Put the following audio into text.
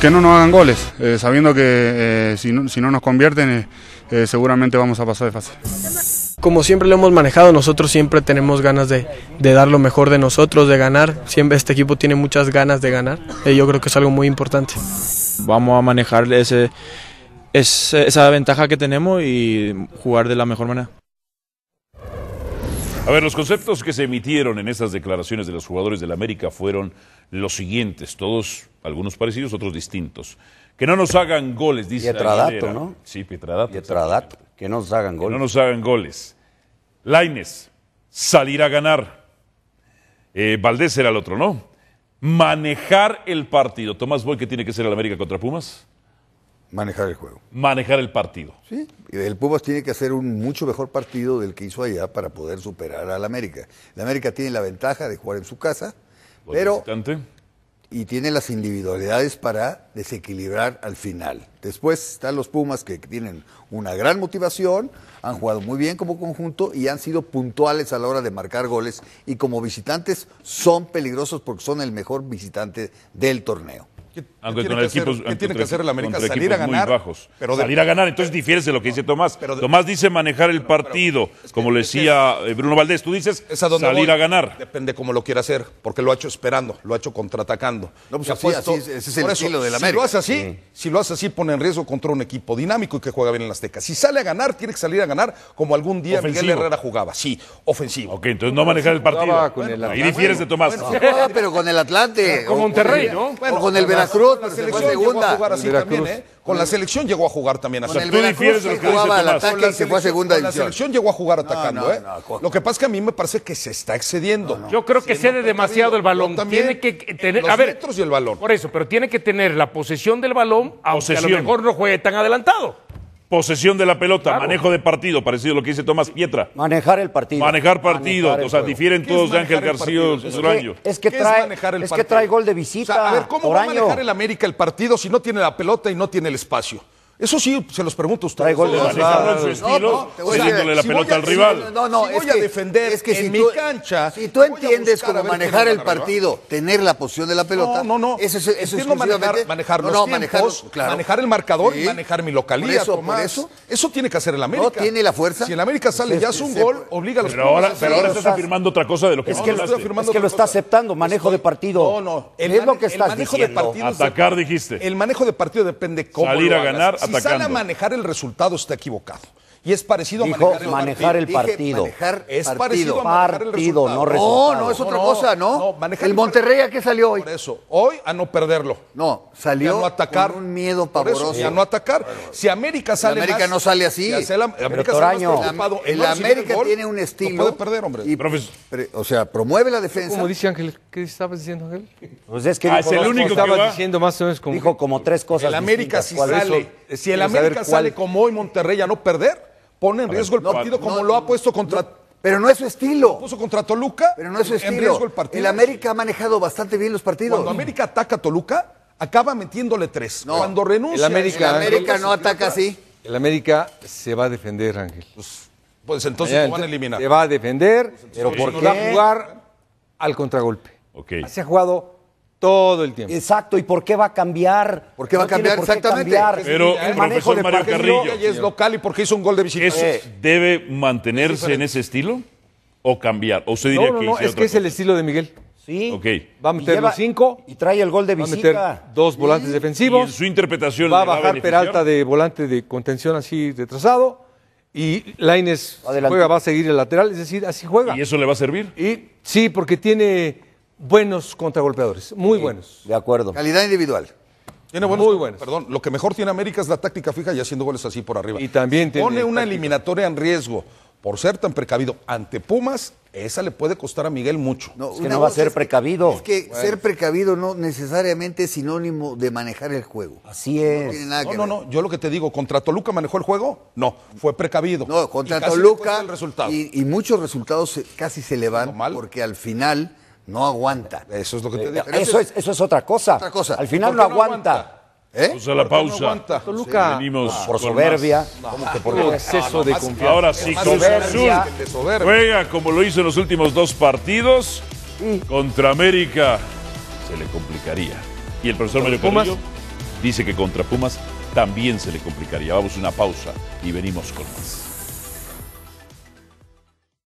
que no nos hagan goles, eh, sabiendo que eh, si, no, nos convierten eh, seguramente vamos a pasar de fase. Como siempre lo hemos manejado, nosotros siempre tenemos ganas de, dar lo mejor de nosotros, de ganar. Siempre este equipo tiene muchas ganas de ganar. Y yo creo que es algo muy importante. Vamos a manejar ese, esa ventaja que tenemos y jugar de la mejor manera. A ver, los conceptos que se emitieron en esas declaraciones de los jugadores del América fueron los siguientes. Todos algunos parecidos, otros distintos. Que no nos hagan goles, dice Pietradato, ¿no? Sí, Pietradato. Pietradato, que no nos hagan goles. no nos hagan goles. Laines, salir a ganar. Eh, Valdés era el otro, ¿no? Manejar el partido. Tomás Boy, que tiene que ser el América contra Pumas? Manejar el juego. Manejar el partido. Sí, el Pumas tiene que hacer un mucho mejor partido del que hizo allá para poder superar al América. La América tiene la ventaja de jugar en su casa, pero y tiene las individualidades para desequilibrar al final. Después están los Pumas que tienen una gran motivación, han jugado muy bien como conjunto y han sido puntuales a la hora de marcar goles y como visitantes son peligrosos porque son el mejor visitante del torneo. ¿Qué, con tiene, que hacer, el América? Salir a ganar. Salir a ganar. Entonces difieres de lo que dice Tomás. Tomás dice manejar el partido, como le decía eh, Bruno Valdés. Tú dices a salir a ganar. Depende cómo lo quiera hacer, porque lo ha hecho esperando, lo ha hecho contraatacando. No, pues así, es el estilo del América. Si lo hace así, si lo hace así, pone en riesgo contra un equipo dinámico y que juega bien en las tecas. Si sale a ganar, tiene que salir a ganar como algún día Miguel Herrera jugaba. Sí, ofensivo. Ok, entonces no manejar el partido. Ahí difieres de Tomás. pero con el Atlante. Con Monterrey, ¿no? O con el Veracruz. Veracruz, la selección llegó a jugar así también, ¿eh? Con la selección llegó a jugar también así. Con el Veracruz jugaba al ataque y se fue a segunda La selección llegó a jugar atacando, ¿eh? Lo que pasa es que a mí me parece que se está excediendo. Yo creo que cede demasiado el balón. Tiene que tener, a ver, y el balón. Por eso, pero tiene que tener la posesión del balón, a lo mejor no juegue tan adelantado. Posesión de la pelota, manejo de partido, parecido a lo que dice Tomás Pietra. Manejar el partido. Manejar partido, o sea, difieren todos de Ángel García Es que, trae, gol de visita. O sea, a ver, ¿cómo va a manejar el América el partido si no tiene la pelota y no tiene el espacio? Eso sí, se los pregunto a ustedes. Trae gol de en su estilo, no, no, cediéndole la si pelota al rival. No, no, si es voy que, a defender es que si tú, mi cancha... Si tú entiendes cómo manejar el partido, tener la posición de la pelota... No, no, no. Eso, es manejar, manejar no, los tiempos, manejar, claro. manejar el marcador y manejar mi localía, eso, eso, tiene que hacer el América. No tiene la fuerza. Si el América sale y hace un gol, obliga a los... Pero ahora, pero ahora estás afirmando otra cosa de lo que... Es que lo está aceptando, manejo de partido. No, no. Es lo que estás diciendo. Atacar, dijiste. El manejo de partido depende cómo... Salir a ganar, si a manejar el resultado está equivocado. Y es parecido a manejar el partido. es parecido a manejar el partido, resultado. no No, no, es otra cosa, ¿no? el Monterrey a qué salió hoy. Por eso, hoy a no perderlo. No, salió atacar. Con un miedo pavoroso. y a no atacar. Si América sale América no sale así. Si América sale el, América tiene un estilo. No puede perder, hombre. Y, pues, o sea, promueve la defensa. Como dice Ángel, ¿qué estabas diciendo Ángel? Pues es que ah, el único que estaba diciendo más o menos Dijo como tres cosas. El América si sale eh, si el América sale como hoy Monterrey a no perder, pone en riesgo el partido como lo ha puesto contra pero no es su estilo. puso contra Toluca. Pero no es su estilo. el partido. América ha manejado bastante bien los partidos. Cuando América ataca a Toluca, acaba metiéndole tres. Cuando renuncia. El América, América no ataca así. El América se va a defender, Ángel. Pues, pues entonces van a eliminar. Se va a defender, pues pero porque va a jugar al contragolpe. Okay. Se ha jugado todo el tiempo. Exacto, ¿y por qué va a cambiar? ¿Por qué va a cambiar? Exactamente. Pero el, profesor Mario Carrillo. es local y porque qué hizo un gol de visita. ¿Debe mantenerse en ese estilo o cambiar? ¿O usted diría que no, es que es el estilo de Miguel. Sí. Okay. Va a meter los cinco. Y trae el gol de visita. Va a meter dos volantes defensivos. su interpretación. Va a bajar va a Peralta de volante de contención así de trazado. Y Laines juega, va a seguir el lateral. Es decir, así juega. ¿Y eso le va a servir? Y, sí, porque tiene buenos contragolpeadores, muy buenos. De acuerdo. Calidad individual. Tiene buenos, muy buenos. Perdón, lo que mejor tiene América es la táctica fija y haciendo goles así por arriba. Y también tiene Pone una eliminatoria en riesgo por ser tan precavido ante Pumas, esa le puede costar a Miguel mucho. No, es que no va a ser precavido. Es que ser precavido no necesariamente es sinónimo de manejar el juego. Así es. No, no, no, yo lo que te digo, ¿contra Toluca manejó el juego? No, fue precavido. No, contra Toluca. Y, y, muchos resultados casi se le van porque al final no aguanta. Eso es lo que eh, Eso es, otra cosa. Al final no aguanta. ¿Eh? la pausa. Venimos por soberbia. por exceso de confianza? Ahora sí, con juega como lo hizo en los últimos dos partidos contra América. Se le complicaría. Y el profesor Mario Pumas? dice que contra Pumas también se le complicaría. Vamos a una pausa y venimos con más.